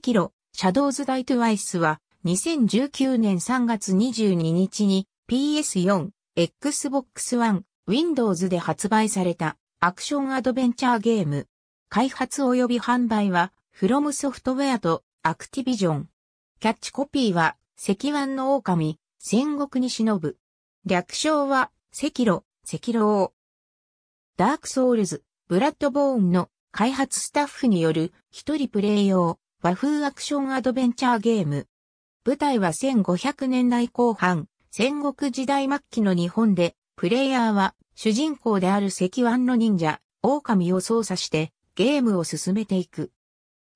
キロ、シャドウズ・ダイ・トゥ・ワイスは、2019年3月22日に PS4、Xbox One、Windows で発売されたアクションアドベンチャーゲーム。開発及び販売は、From フトウェアとアクティビジョン。キャッチコピーは、石腕の狼、戦国に忍ぶ。略称は、セキロ王。ダークソウルズ、ブラッドボーンの開発スタッフによる一人プレイ用和風アクションアドベンチャーゲーム。舞台は1500年代後半、戦国時代末期の日本で、プレイヤーは主人公である石腕の忍者、狼を操作してゲームを進めていく。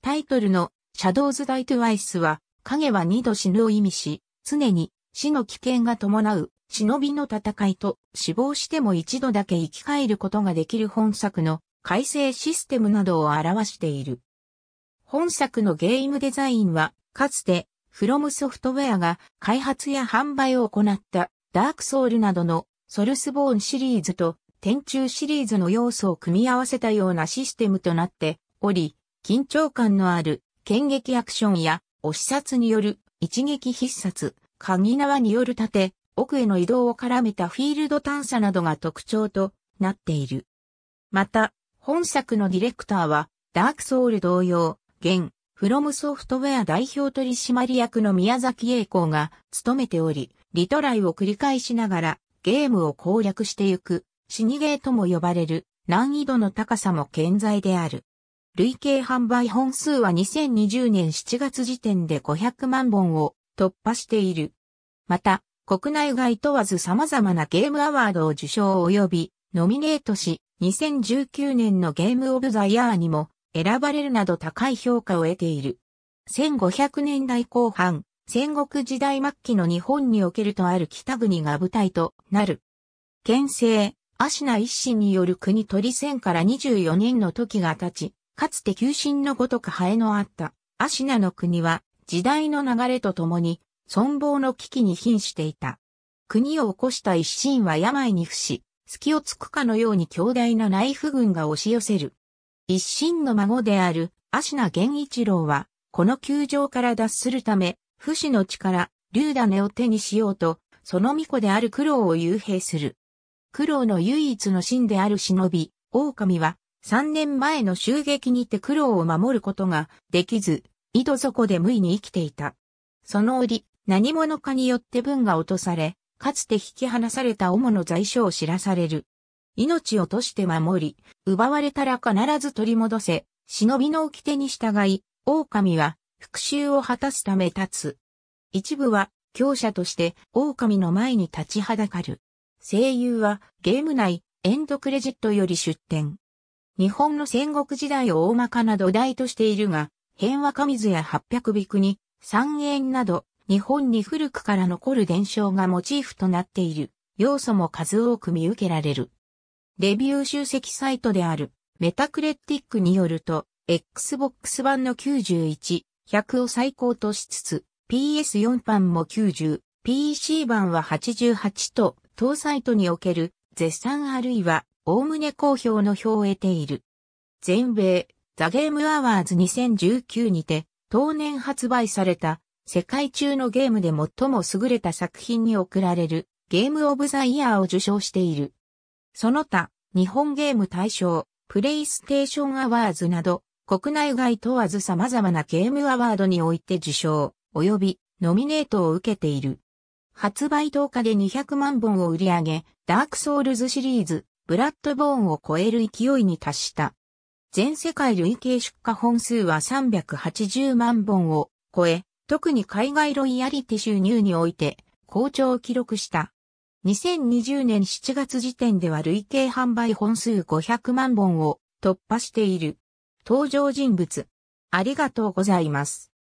タイトルのシャドウズ・ダイ・トゥ・ワイスは、影は二度死ぬを意味し、常に死の危険が伴う忍びの戦いと死亡しても一度だけ生き返ることができる本作の改正システムなどを表している。本作のゲームデザインは、かつて、フロムソフトウェアが開発や販売を行ったダークソウルなどのソルスボーンシリーズと天中シリーズの要素を組み合わせたようなシステムとなっており、緊張感のある剣撃アクションやお視察による一撃必殺、鍵縄による盾、奥への移動を絡めたフィールド探査などが特徴となっている。また、本作のディレクターは、ダークソウル同様、現、フロムソフトウェア代表取締役の宮崎栄光が務めており、リトライを繰り返しながらゲームを攻略してゆく、死にゲーとも呼ばれる難易度の高さも健在である。累計販売本数は2020年7月時点で500万本を突破している。また、国内外問わず様々なゲームアワードを受賞及びノミネートし、2019年のゲームオブザイヤーにも選ばれるなど高い評価を得ている。1500年代後半、戦国時代末期の日本におけるとある北国が舞台となる。県政、シナ一心による国取り戦から24年の時が経ち、かつて急進のごとくハエのあったアシナの国は時代の流れとともに存亡の危機に瀕していた。国を起こした一心は病に伏し、隙をつくかのように強大なナイフ軍が押し寄せる。一心の孫である、芦名源一郎は、この球場から脱するため、不死の力、竜種を手にしようと、その巫女である苦労を幽閉する。苦労の唯一の神である忍び、狼は、3年前の襲撃にて苦労を守ることができず、井戸底で無意に生きていた。その折、何者かによって文が落とされ、かつて引き離された主の在所を知らされる。命をとして守り、奪われたら必ず取り戻せ、忍びの掟に従い、狼は復讐を果たすため立つ。一部は強者として狼の前に立ちはだかる。声優はゲーム内エンドクレジットより出展。日本の戦国時代を大まかな土台としているが、変和神図や八百びくに、三円など、日本に古くから残る伝承がモチーフとなっている要素も数多く見受けられる。レビュー集積サイトであるメタクレティックによると、Xbox 版の91、100を最高としつつ、PS4 版も90、PC 版は88と、当サイトにおける絶賛あるいは、おおむね好評の票を得ている。全米、ザ・ゲーム・アワーズ2019にて、当年発売された、世界中のゲームで最も優れた作品に贈られる、ゲーム・オブ・ザ・イヤーを受賞している。その他、日本ゲーム大賞、プレイステーションアワーズなど、国内外問わず様々なゲームアワードにおいて受賞、及びノミネートを受けている。発売10日で200万本を売り上げ、ダークソウルズシリーズ、ブラッドボーンを超える勢いに達した。全世界累計出荷本数は380万本を超え、特に海外ロイヤリティ収入において、好調を記録した。2020年7月時点では累計販売本数500万本を突破している。登場人物。ありがとうございます。